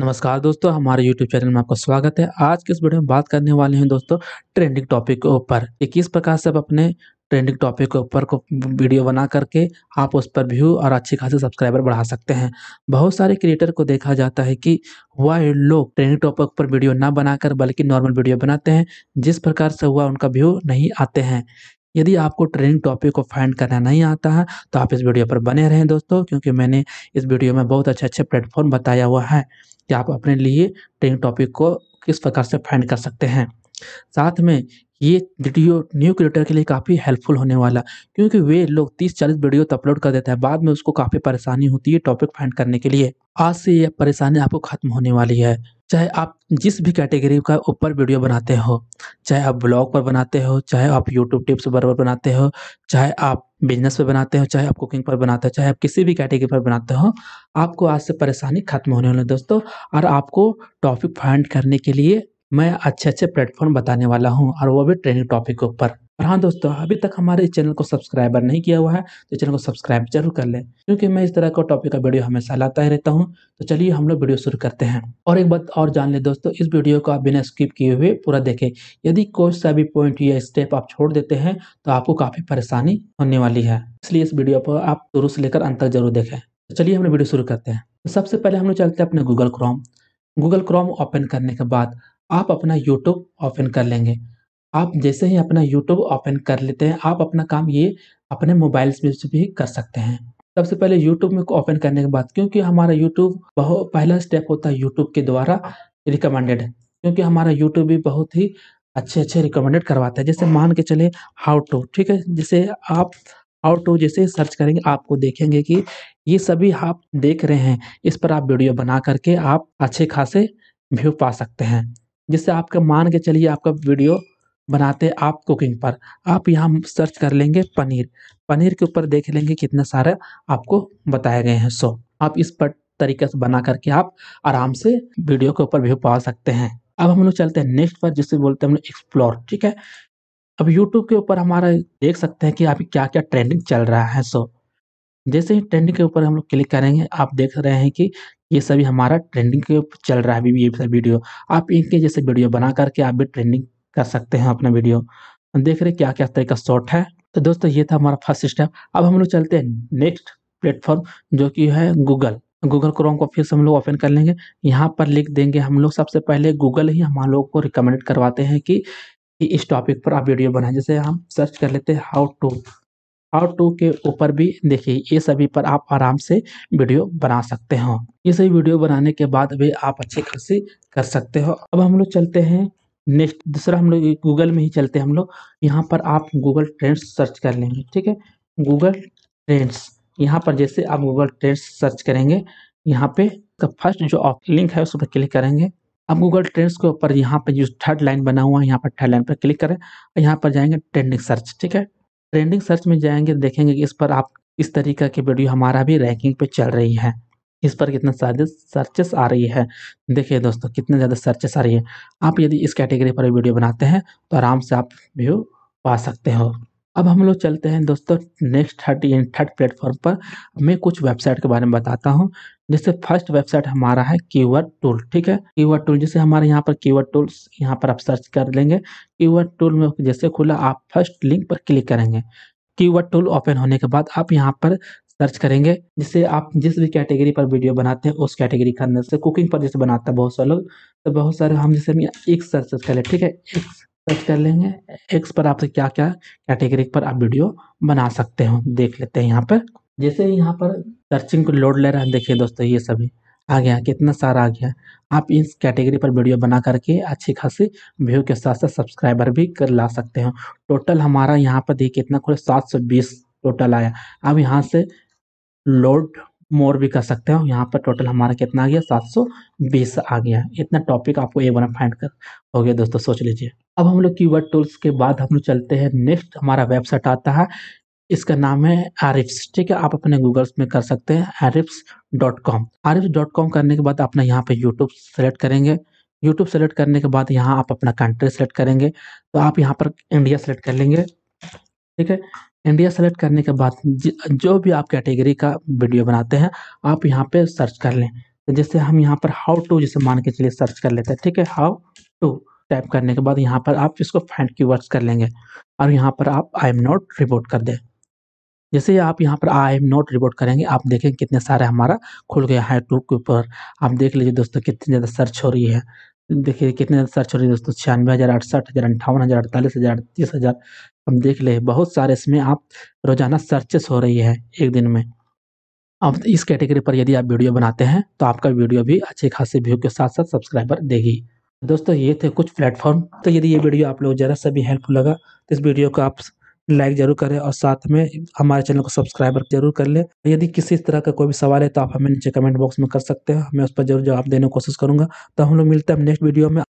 नमस्कार दोस्तों हमारे YouTube चैनल में आपका स्वागत है आज के इस वीडियो में बात करने वाले हैं दोस्तों ट्रेंडिंग टॉपिक के ऊपर कि किस प्रकार से आप अपने ट्रेंडिंग टॉपिक के ऊपर को वीडियो बना करके आप उस पर व्यू और अच्छी खासी सब्सक्राइबर बढ़ा सकते हैं बहुत सारे क्रिएटर को देखा जाता है कि वह लोग ट्रेंडिंग टॉपिक पर वीडियो ना बनाकर बल्कि नॉर्मल वीडियो बनाते हैं जिस प्रकार से हुआ उनका व्यू नहीं आते हैं यदि आपको ट्रेनिंग टॉपिक को फाइंड करना नहीं आता है तो आप इस वीडियो पर बने रहें दोस्तों क्योंकि मैंने इस वीडियो में बहुत अच्छे अच्छे प्लेटफॉर्म बताया हुआ है कि आप अपने लिए ट्रेनिंग टॉपिक को किस प्रकार से फाइंड कर सकते हैं साथ में ये वीडियो न्यू क्रिएटर के लिए काफ़ी हेल्पफुल होने वाला क्योंकि वे लोग 30-40 वीडियो तो अपलोड कर देते हैं बाद में उसको काफ़ी परेशानी होती है टॉपिक फाइंड करने के लिए आज से ये परेशानी आपको खत्म होने वाली है चाहे आप जिस भी कैटेगरी का ऊपर वीडियो बनाते हो चाहे आप ब्लॉग पर बनाते हो चाहे आप यूट्यूब टिप्स पर बनाते हो चाहे आप बिजनेस पर बनाते हो चाहे आप कुकिंग पर बनाते हो चाहे आप किसी भी कैटेगरी पर बनाते हो आपको आज से परेशानी खत्म होने वाली दोस्तों और आपको टॉपिक फाइंड करने के लिए मैं अच्छे अच्छे प्लेटफॉर्म बताने वाला हूँ और वो भी ट्रेनिंग टॉपिक के ऊपर और हाँ दोस्तों अभी तक हमारे इस चैनल को सब्सक्राइबर नहीं किया हुआ है तो चैनल को सब्सक्राइब जरूर कर लें क्योंकि मैं इस तरह का टॉपिक का वीडियो हमेशा लाता ही रहता हूँ तो चलिए हम लोग वीडियो शुरू करते हैं और एक बात और जान ले दोस्तों इस वीडियो को आप बिना स्किप किए हुए पूरा देखें यदि कोई सा भी पॉइंट या स्टेप आप छोड़ देते हैं तो आपको काफ़ी परेशानी होने वाली है इसलिए इस वीडियो को आप शुरू से लेकर अंत तक जरूर देखें तो चलिए हम लोग वीडियो शुरू करते हैं तो सबसे पहले हम लोग चलते हैं अपने Google Chrome Google Chrome open करने के बाद आप अपना यूट्यूब ओपन कर लेंगे आप जैसे ही अपना यूट्यूब ओपन कर लेते हैं आप अपना काम ये अपने मोबाइल से भी कर सकते हैं सबसे पहले यूट्यूब में ओपन करने के बाद क्योंकि हमारा यूट्यूब बहुत पहला स्टेप होता है यूट्यूब के द्वारा रिकमेंडेड क्योंकि हमारा यूट्यूब भी बहुत ही अच्छे अच्छे रिकमेंडेड करवाता है जैसे मान के चले हाउ टू ठीक है जैसे आप हाउ टू जैसे सर्च करेंगे आपको देखेंगे कि ये सभी आप देख रहे हैं इस पर आप वीडियो बना करके आप अच्छे खासे व्यू पा सकते हैं जिससे आपका मान के चलिए आपका वीडियो बनाते आप कुकिंग पर आप यहाँ सर्च कर लेंगे पनीर पनीर के ऊपर देख लेंगे कितने सारे आपको बताए गए हैं सो आप इस पर तरीके से बना करके आप आराम से वीडियो के ऊपर व्यू पा सकते हैं अब हम लोग चलते हैं नेक्स्ट पर जिसे बोलते हैं हम लोग एक्सप्लोर ठीक है अब यूट्यूब के ऊपर हमारा देख सकते हैं कि अभी क्या क्या ट्रेंडिंग चल रहा है सो जैसे ही ट्रेंडिंग के ऊपर हम लोग क्लिक करेंगे आप देख रहे हैं कि ये सभी हमारा ट्रेंडिंग के ऊपर चल रहा है अभी ये वीडियो आप इनके जैसे वीडियो बना करके आप भी ट्रेंडिंग कर सकते हैं अपना वीडियो देख रहे क्या क्या तरह का शॉर्ट है तो दोस्तों ये था हमारा फर्स्ट स्टेप अब हम लोग चलते हैं नेक्स्ट प्लेटफॉर्म जो कि है गूगल गूगल क्रोम को फिर से हम लोग ओपन कर लेंगे यहाँ पर लिख देंगे हम लोग सबसे पहले गूगल ही हम लोग को रिकमेंड करवाते हैं कि इस टॉपिक पर आप वीडियो बनाएं जैसे हम सर्च कर लेते हैं हाउ टू हाउ टू के ऊपर भी देखिए ये सभी पर आप आराम से वीडियो बना सकते हो ये सभी वीडियो बनाने के बाद भी आप अच्छी खासी कर सकते हो अब हम लोग चलते हैं नेक्स्ट दूसरा हम लोग गूगल में ही चलते हैं हम लोग यहाँ पर आप गूगल ट्रेंड्स सर्च कर लेंगे ठीक है गूगल ट्रेंड्स यहाँ पर जैसे आप गूगल ट्रेंड्स सर्च करेंगे यहाँ पे का फर्स्ट जो लिंक है उस पर क्लिक करेंगे अब गूगल ट्रेंड्स के ऊपर यहाँ पर जो थर्ड लाइन बना हुआ है यहाँ पर थर्ड लाइन पर क्लिक करें और यहाँ पर जाएंगे ट्रेंडिंग सर्च ठीक है ट्रेंडिंग सर्च में जाएंगे देखेंगे कि इस पर आप इस तरीका की वीडियो हमारा भी रैंकिंग पे चल रही है इस पर कितना चार्जेस सर्चेस आ रही है देखिए दोस्तों कितने ज़्यादा सर्चेस आ रही है आप यदि इस कैटेगरी पर वीडियो बनाते हैं तो आराम से आप व्यू पा सकते हो अब हम लोग चलते हैं दोस्तों next third in third platform पर मैं कुछ वेबसाइट के बारे में बताता हूं जैसे फर्स्ट वेबसाइट हमारा है कीवर्ड टूल ठीक है कीवर्ड टूल जैसे हमारे यहां पर कीवर्ड टूल्स यहां पर आप सर्च कर लेंगे कीवर्ड टूल में जैसे खुला आप फर्स्ट लिंक पर क्लिक करेंगे कीवर्ड टूल ओपन होने के बाद आप यहाँ पर सर्च करेंगे जिससे आप जिस भी कैटेगरी पर वीडियो बनाते हैं उस कैटेगरी के अंदर से कुकिंग पर जैसे बनाता है बहुत सारे लोग तो बहुत सारे हम जैसे हम एक सर्च कर ले ठीक है एक सर्च कर लेंगे एक्स पर आप क्या क्या कैटेगरी पर आप वीडियो बना सकते हो देख लेते हैं यहाँ पर जैसे यहाँ पर सर्चिंग को लोड ले रहा है देखिए दोस्तों ये सभी आ गया कितना सारा आ गया आप इस कैटेगरी पर वीडियो बना करके अच्छी खासी व्यू के साथ साथ सब्सक्राइबर भी कर ला सकते हो टोटल हमारा यहाँ पर देखिए कितना खुले सात सौ बीस टोटल आया अब यहाँ से लोड मोर भी कर सकते हो यहाँ पर टोटल हमारा कितना आ गया 720 आ गया इतना टॉपिक आपको एक बार फाइंड कर हो गया दोस्तों सोच लीजिए अब हम लोग की टूल्स के बाद हम लोग चलते हैं नेक्स्ट हमारा वेबसाइट आता है इसका नाम है आरिफ्स ठीक है आप अपने गूगल्स में कर सकते हैं Ahrefs dot com Ahrefs dot com करने के बाद अपना यहाँ पे यूट्यूब सेलेक्ट करेंगे यूट्यूब सेलेक्ट करने के बाद यहाँ आप अपना कंट्री सेलेक्ट करेंगे तो आप यहाँ पर इंडिया सेलेक्ट कर लेंगे ठीक है इंडिया सेलेक्ट करने के बाद जो भी आप कैटेगरी का वीडियो बनाते हैं आप यहाँ पे सर्च कर लें तो जैसे हम यहाँ पर हाउ टू जैसे मान के चलिए सर्च कर लेते हैं ठीक है हाउ टू टाइप करने के बाद यहाँ पर आप इसको फैंड कीवर्ड्स कर लेंगे और यहाँ पर आप आई एम नॉट रिपोर्ट कर दें जैसे आप यहाँ पर आई एम नॉट रिपोर्ट करेंगे आप देखें कितने सारे हमारा खुल गया है टू के ऊपर आप देख लीजिए दोस्तों कितनी ज़्यादा सर्च हो रही है देखिए कितने ज़्यादा सर्च हो रही है दोस्तों छियानवे हज़ार अड़सठ हज़ार अंठावन हज़ार अड़तालीस हज़ार तीस हज़ार हम देख ले बहुत सारे इसमें आप रोजाना सर्चेस हो रही है एक दिन में अब इस कैटेगरी पर यदि आप वीडियो बनाते हैं तो आपका वीडियो भी अच्छे खासे व्यू के साथ साथ सब्सक्राइबर देगी दोस्तों ये थे कुछ प्लेटफॉर्म तो यदि ये वीडियो आप लोग ज़रा सा भी हेल्पफुल लगा तो इस वीडियो को आप लाइक जरूर करें और साथ में हमारे चैनल को सब्सक्राइब जरूर कर ले यदि किसी तरह का कोई भी सवाल है तो आप हमें नीचे कमेंट बॉक्स में कर सकते हैं मैं उस पर जरूर जवाब देने की कोशिश करूंगा तो हम लोग मिलते हैं नेक्स्ट वीडियो में